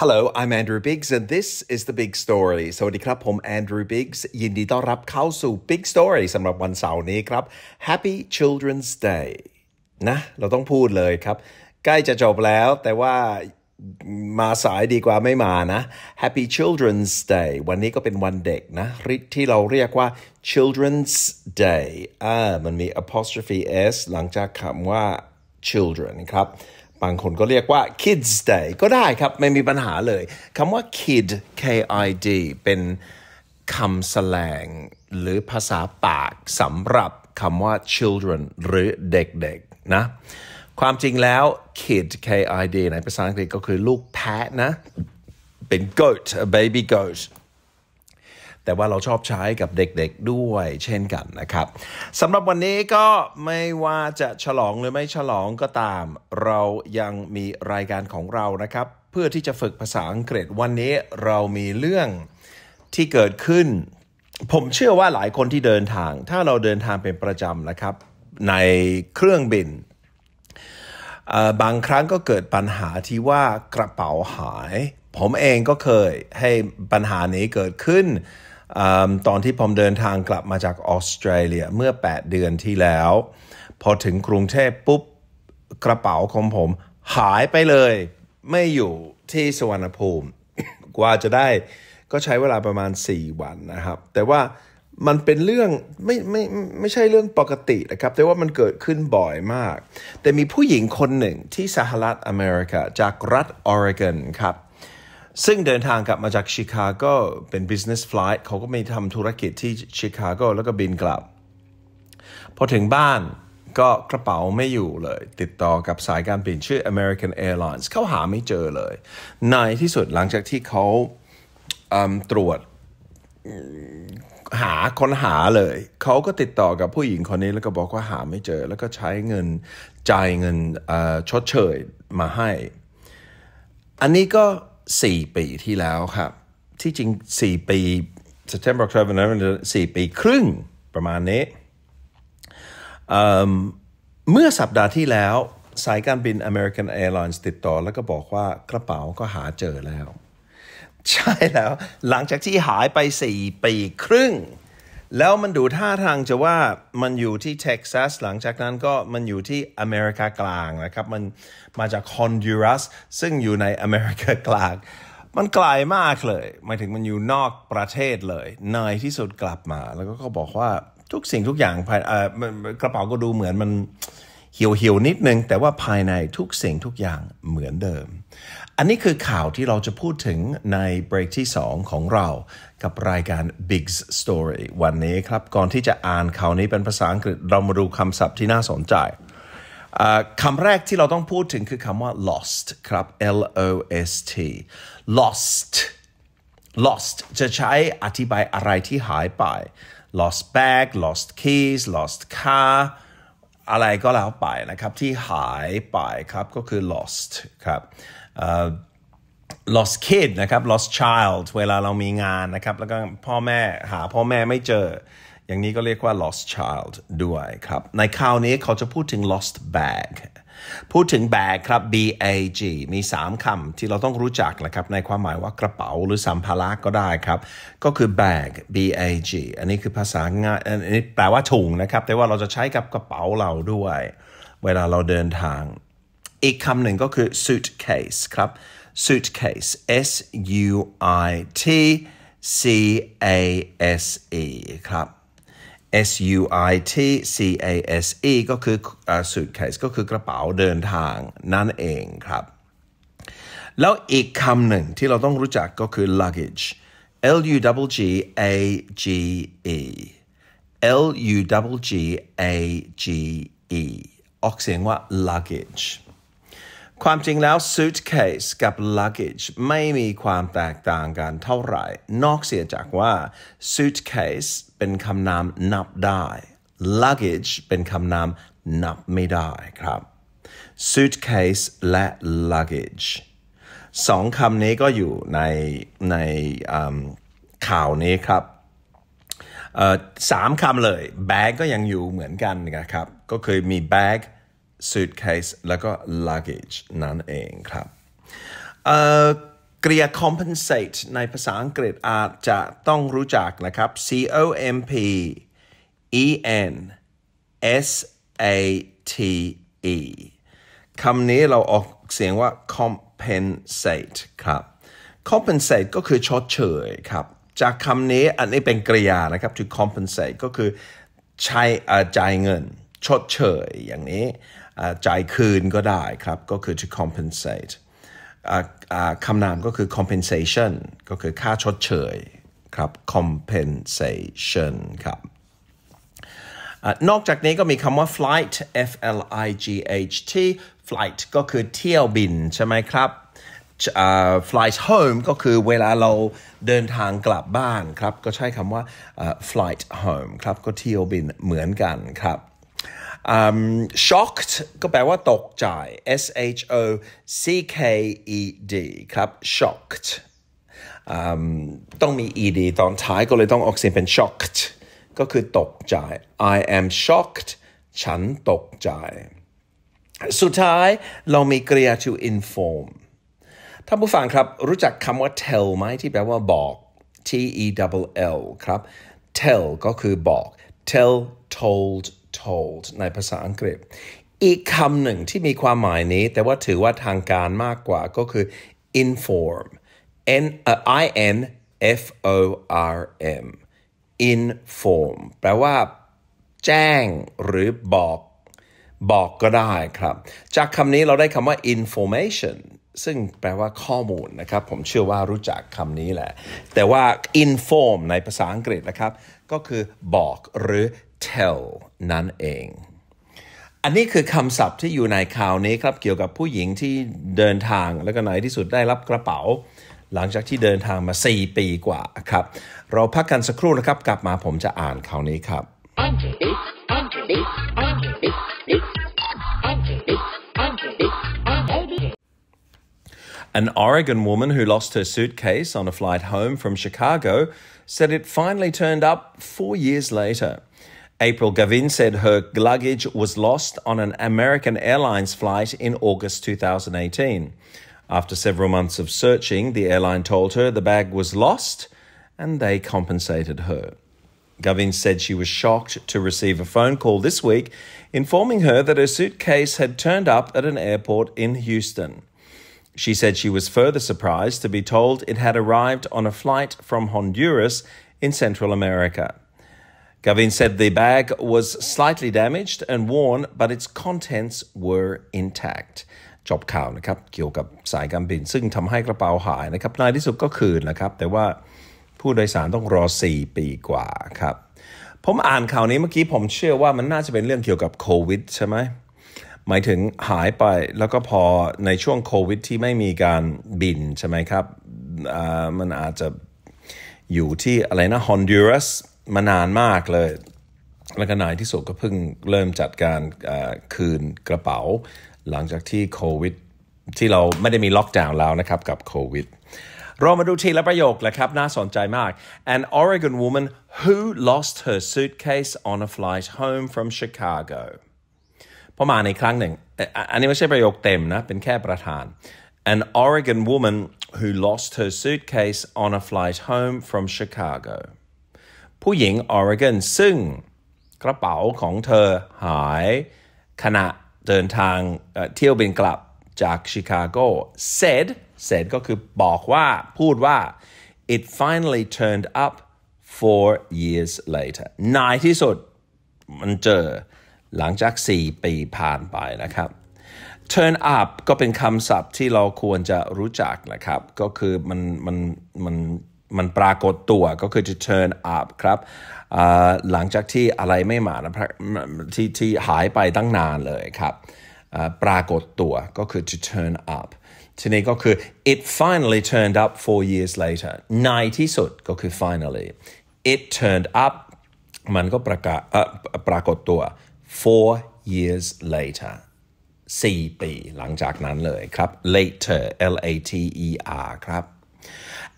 Hello, I'm Andrew Biggs and this is the Big Story สวัสดีครับผม Andrew Biggs ยินดีต้อนรับเข้าสู่ Big Story สำหรับวันเสาร์นี้ครับ Happy Children's Day นะเราต้องพูดเลยครับ ใกล้จะจบแล้ว แต่ว่ามาสายดีกว่าไม่มานะ Happy Children's Day วันนี้ก็เป็นวันเด็กนะที่เราเรียกว่า Children's Day อ่ามันมี apostrophe s หลังจากคำว่า children ครับบางคนก็เรียกว่า Kids Day ก็ได้ครับ ไม่มีปัญหาเลยคำว่า Kid K I D เป็นคำแสลงหรือภาษาปากสำหรับคำว่า children หรือเด็กๆ นะ ความจริงแล้ว kid K I D ในภาษาอังกฤษก็คือลูกแพะนะ เป็น goat a baby goat แต่ว่าเราชอบใช้กับเด็กๆด้วยเช่นกันนะครับสำหรับวันนี้ก็ไม่ว่าจะฉลองหรือไม่ฉลองก็ตาม เรายังมีรายการของเรานะครับ เพื่อที่จะฝึกภาษาอังกฤษวันนี้เรามีเรื่องที่เกิดขึ้น ผมเชื่อว่าหลายคนที่เดินทาง ถ้าเราเดินทางเป็นประจำนะครับ ในเครื่องบินบางครั้งก็เกิดปัญหาที่ว่ากระเป๋าหาย ผมเองก็เคยให้ปัญหานี้เกิดขึ้นตอนที่ผมเดินทางกลับมาจากออสเตรเลียเมื่อ 8 เดือนที่แล้ว พอถึงกรุงเทพปุ๊บกระเป๋าของผมหายไปเลย ไม่อยู่ที่สวรรณภูมิ กว่าจะได้ก็ใช้เวลาประมาณ 4 วันนะครับ แต่ว่ามันเป็นเรื่อง ไม่ไม่ไม่ใช่เรื่องปกตินะครับ แต่ว่ามันเกิดขึ้นบ่อยมาก แต่มีผู้หญิงคนหนึ่งที่สหรัฐอเมริกา จากรัฐออริกอนครับซึ่งเดินทางกลับมาจากชิคาโกเป็น business flight เขาก็ไม่ทำธุรกิจที่ชิคาโกแล้วก็บินกลับ พอถึงบ้านก็กระเป๋าไม่อยู่เลย ติดต่อกับสายการบิน ชื่อ American Airlines เขาหาไม่เจอเลย ในที่สุด หลังจากที่เขาตรวจหาค้นหาเลย เขาก็ติดต่อกับผู้หญิงคนนี้แล้วก็บอกว่าหาไม่เจอ แล้วก็ใช้เงินจ่ายเงินชดเชยมาให้ อันนี้ก็4 ปีที่แล้ว ครับ ที่จริง 4 ปี September October n มั e m b e r ปีครึ่งประมาณนี้เเมื่อสัปดาห์ที่แล้ว สายการบิน American Airlines ติดต่อแล้วก็บอกว่ากระเป๋าก็หาเจอแล้ว ใช่แล้ว หลังจากที่หายไป 4 ปีครึ่งแล้วมันดูท่าทางจะว่ามันอยู่ที่เท็กซัสหลังจากนั้นก็มันอยู่ที่อเมริกากลางนะครับมันมาจากคอนดูรัสซึ่งอยู่ในอเมริกากลางมันไกลามากเลยหมายถึงมันอยู่นอกประเทศเลยในที่สุดกลับมา แล้วก็เขาบอกว่าทุกสิ่งทุกอย่างภายกระเป๋าก็ดูเหมือนมันเหี่ยวเหี่ยวนิดนึง แต่ว่าภายในทุกสิ่งทุกอย่างเหมือนเดิม อันนี้คือข่าวที่เราจะพูดถึงในเบรกที่2ของเรากับรายการ Big's t o r y วันนี้ครับ ก่อนที่จะอ่านข่าวนี้เป็นภาษาอังกฤษ เรามาดูคำศัพท์ที่น่าสนใจ คำแรกที่เราต้องพูดถึงคือคำว่า lost ครับ L O S T lost lost จะใช้อธิบายอะไรที่หายไป lost bag lost keys lost car อะไรก็แล้วไปนะครับ ที่หายไปครับก็คือ lost ครับ lost kid นะครับ lost child เวลาเรามีงานนะครับ แล้วก็พ่อแม่หาพ่อแม่ไม่เจอ อย่างนี้ก็เรียกว่า lost child ด้วยครับ ในคราวนี้เขาจะพูดถึง lost bag พูดถึง bag ครับ b a g มี 3 คํำที่เราต้องรู้จักนะครับในความหมายว่ากระเป๋าหรือสัมภาระก็ได้ครับ ก็คือ bag b a g อันนี้คือภาษาง่ายอันนี้แปลว่าถุงนะครับ แต่ว่าเราจะใช้กับกระเป๋าเราด้วย เวลาเราเดินทาง อีกคำหนึ่งก็คือ suitcase ครับ suitcase S U I T C A S E ครับ S U I T C A S E ก็คือ suitcase ก็คือกระเป๋าเดินทางนั่นเองครับ แล้วอีกคำหนึ่งที่เราต้องรู้จักก็คือ luggage L U G G A G E L U G G A G E ออกเสียงว่า luggage ความจริงแล้ว suitcase กับ luggage ไม่มีความแตกต่างกันเท่าไหร่ นอกเสียจากว่า suitcase เป็นคำนามนับได้ luggage เป็นคำนามนับไม่ได้ครับ suitcase และ luggage สองคำนี้ก็อยู่ในในข่าวนี้ครับสามคำเลย bag ก็ยังอยู่เหมือนกันนะครับก็เคยมี bag suitcase แล้วก็ luggage นั่นเองครับเกริยา compensate ในภาษาอังกฤษอาจจะต้องรู้จักนะครับ C O M P E N S A T E คำนี้เราออกเสียงว่า compensate ครับ compensate ก็คือชดเชยครับ จากคำนี้อันนี้เป็นกริยานะครับ to compensate ก็คือใช้จ่ายเงินชดเชยอย่างนี้จ่ายคืนก็ได้ครับก็คือ to compensate คำนามก็คือ compensation ก็คือค่าชดเชยครับ compensation ครับ นอกจากนี้ก็มีคำว่า flight f l i g h t flight ก็คือเที่ยวบินใช่ไหมครับ flight home ก็คือเวลาเราเดินทางกลับบ้านครับ ก็ใช้คำว่า flight home ครับก็เที่ยวบินเหมือนกันครับ Um, shocked ก็แปลว่าตกใจ S H O C K E D ครับ shocked ต้องมี ed ตอนท้ายก็เลยต้องออกเสียงเป็น shocked ก็คือตกใจ I am shocked ฉันตกใจ สุดท้ายเรามีกริยา to inform ท่านผู้ฟังครับ รู้จักคำว่า tell ไหมที่แปลว่าบอก T E L L ครับ tell ก็คือบอก tell told told ในภาษาอังกฤษ อีกคำหนึ่งที่มีความหมายนี้ แต่ว่าถือว่าทางการมากกว่าก็คือ inform n i n f o r m inform แปลว่า แจ้งหรือบอก บอกก็ได้ครับ จากคำนี้เราได้คำว่า information ซึ่งแปลว่าข้อมูลนะครับ ผมเชื่อว่ารู้จักคำนี้แหละ แต่ว่า inform ในภาษาอังกฤษนะครับก็คือบอกหรือ tell นั่นเองอันนี้คือคำศัพท์ที่อยู่ในข่าวนี้ครับ เกี่ยวกับผู้หญิงที่เดินทางแล้วก็ในที่สุดได้รับกระเป๋า หลังจากที่เดินทางมา 4 ปีกว่าครับ เราพักกันสักครู่นะครับ กลับมาผมจะอ่านข่าวนี้ครับ An Oregon woman who lost her suitcase on a flight home from Chicago said it finally turned up four years later. April Gavin said her luggage was lost on an American Airlines flight in August 2018. After several months of searching, the airline told her the bag was lost and they compensated her. Gavin said she was shocked to receive a phone call this week informing her that her suitcase had turned up at an airport in Houston. She said she was further surprised to be told it had arrived on a flight from Honduras in Central America. Gavin said the bag was slightly damaged and worn, but its contents were intact. จบข่าวนะครับ เกี่ยวกับสายการบินซึ่งทำให้กระเป๋าหายนะครับในที่สุดก็คืนนะครับ แต่ว่าผู้โดยสารต้องรอ 4 ปีกว่าครับ ผมอ่านข่าวนี้เมื่อกี้ผมเชื่อว่ามันน่าจะเป็นเรื่องเกี่ยวกับโควิดใช่ไหม หมายถึงหายไปแล้วก็พอในช่วงโควิดที่ไม่มีการบินใช่ไหมครับมันอาจจะอยู่ที่อะไรนะฮอนดูรัสมานานมากเลยแล้วก็นายที่สุดก็เพิ่งเริ่มจัดการคืนกระเป๋า หลังจากที่โควิด ที่เราไม่ได้มีล็อกดาวน์แล้วนะครับ กับโควิดเรามาดูทีละประโยคเลยครับ น่าสนใจมาก an Oregon woman who lost her suitcase on a flight home from Chicago พอมาในครั้งหนึ่งอันนี้ไม่ใช่ประโยคเต็มนะ เป็นแค่ประธาน an Oregon woman who lost her suitcase on a flight home from Chicago ผู้หญิงออริกันซึ่งกระเป๋าของเธอหายขณะเดินทางเที่ยวบินกลับจากชิคาโก said said ก็คือบอกว่า พูดว่า it finally turned up four years later นายที่สุดมันเจอหลังจาก 4 ปีผ่านไปนะครับ turn up ก็เป็นคำศัพท์ที่เราควรจะรู้จักนะครับ ก็คือมันมันมันมันปรากฏตัวก็คือจะ turn up ครับ หลังจากที่อะไรไม่มานะที่ที่หายไปตั้งนานเลยครับ ปรากฏตัวก็คือ to turn up ทีนี้ก็คือ it finally turned up four years later ในที่สุดก็คือ finally it turned up มันก็ประกาศปรากฏตัว four years later ่ปี หลังจากนั้นเลยครับ later L A T E R ครับ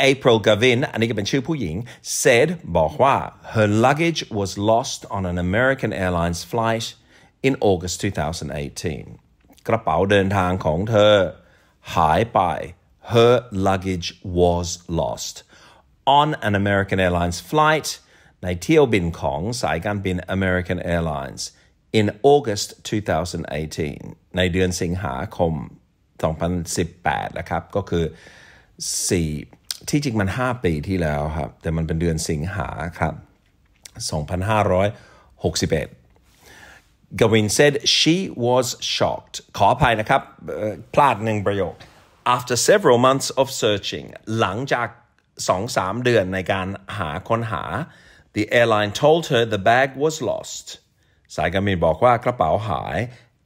April Gavin, and Aniga said Bahua her luggage was lost on an American Airlines flight in August 2018. Her luggage was lost on an American Airlines flight bin American Airlines in August 2018ในเดือนสิงหาคม2018นะครับก็คือ4ที่จริงมัน 5 ปีที่แล้วครับ แต่มันเป็นเดือนสิงหาครับ 2561 Gawin said she was shocked. ขออภัยนะครับพลาดหนึ่งประโยค After several months of searching หลังจากสองสามเดือนในการหาคนหา the airline told her the bag was lost สายการบินบอกว่ากระเป๋าหาย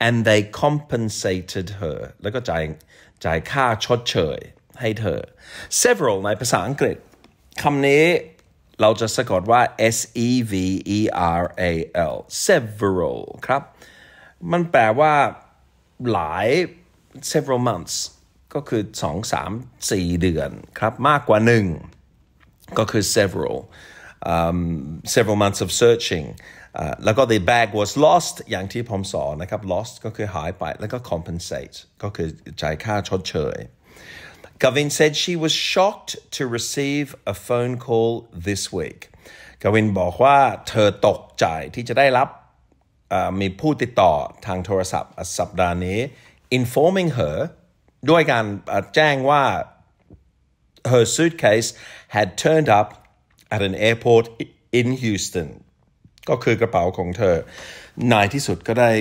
and they compensated her แล้วก็จ่ายจ่ายค่าชดเชยให้เธอ several ในภาษาอังกฤษ คำนี้เราจะสะกดว่า S E V E R A L several ครับ มันแปลว่าหลาย several months ก็คือ 2 3 4 เดือนครับ มากกว่าหนึ่งก็คือ several um, several months of searching แล้วก็ the bag was lost อย่างที่ผมสอนนะครับ lost ก็คือหายไป แล้วก็ compensate ก็คือจ่ายค่าชดเชย Gavin said she was shocked to receive a phone call this week. กวินบอกว่าเธอตกใจที่จะได้รับมีผู้ติดต่อทางโทรศัพท์สัปดาห์นี้ informing her ด้วยการแจ้งว่า her suitcase had turned up at an airport in Houston ก็คือกระเป๋าของเธอในที่สุดก็ได้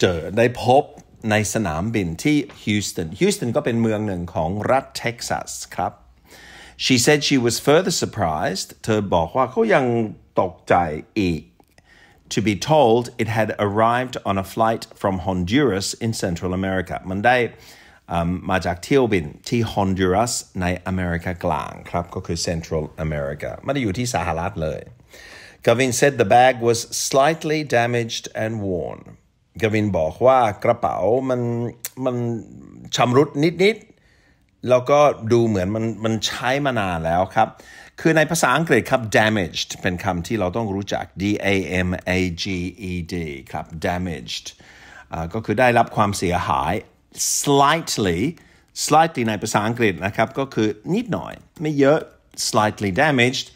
เจอได้พบในสนามบินที่ฮิวสตันฮิวสตันก็เป็นเมืองหนึ่งของรัฐเท็กซัสครับ she said she was further surprised เธอบอกว่าเขายังตกใจอีก to be told it had arrived on a flight from Honduras in Central America มันได้มาจากเที่ยวบินที่ฮอนดูรัสในอเมริกากลางครับก็คือ Central America ไม่ได้อยู่ที่สหรัฐเลย Gavin said the bag was slightly damaged and worn กวินบอกว่ากระเป๋า มัน มัน ชำรุดนิดๆแล้วก็ดูเหมือนมันมันใช้มานานแล้วครับ คือในภาษาอังกฤษครับ damaged เป็นคำที่เราต้องรู้จัก d a m a g e d ครับ damaged ก็คือได้รับความเสียหาย slightly slightly ในภาษาอังกฤษนะครับ ก็คือนิดหน่อย ไม่เยอะ slightly damaged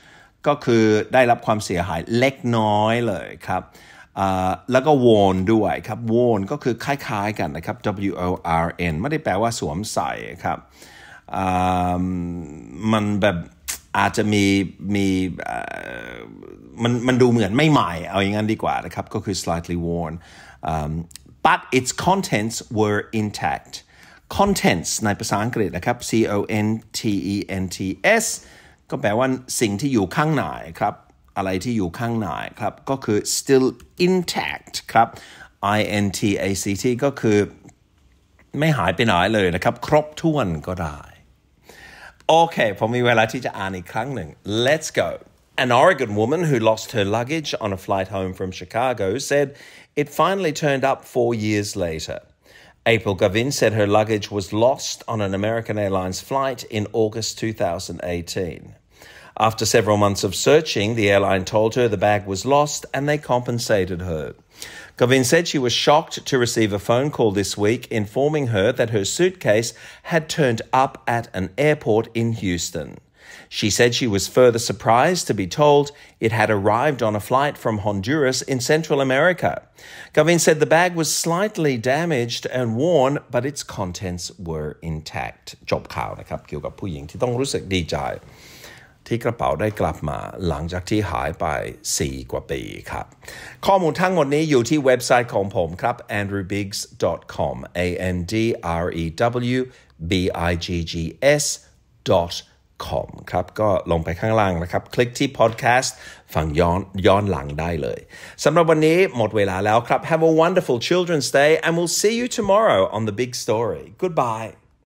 ก็คือได้รับความเสียหายเล็กน้อยเลยครับแล้วก็ worn ด้วยครับ worn ก็คือคล้าย ๆกันนะครับ w o r n ไม่ได้แปลว่าสวมใส่ครับมันแบบอาจจะมีมีมันมันดูเหมือนไม่ใหม่เอาอย่างนั้นดีกว่านะครับ ก็คือ slightly worn um, but its contents were intact contents ในภาษาอังกฤษนะครับ c o n t e n t s ก็แปลว่าสิ่งที่อยู่ข้างในครับอะไรที่อยู่ข้างในครับก็คือ still intact ครับ i n t a c let let's go An Oregon woman who lost her luggage on a flight home from Chicago said it finally turned up four years later. April Gavin said her luggage was lost on an American Airlines flight in August 2018. After several months of searching, the airline told her the bag was lost and they compensated her. Govin said she was shocked to receive a phone call this week informing her that her suitcase had turned up at an airport in Houston. She said she was further surprised to be told it had arrived on a flight from Honduras in Central America. Govin said the bag was slightly damaged and worn, but its contents were intact. จบข่าวนะครับเกี่ยวกับผู้หญิงที่ต้องรู้สึกดีใจที่กระเป๋าได้กลับมาหลังจากที่หายไป 4 กว่าปีครับข้อมูลทั้งหมดนี้อยู่ที่เว็บไซต์ของผมครับ andrewbiggs.com a n d r e w b i g g s com ครับ ก็ลงไปข้างล่างนะครับ คลิกที่ podcast ฟังย้อนย้อนหลังได้เลยสำหรับวันนี้หมดเวลาแล้วครับ Have a wonderful Children's Day and we'll see you tomorrow on the big story. Goodbye.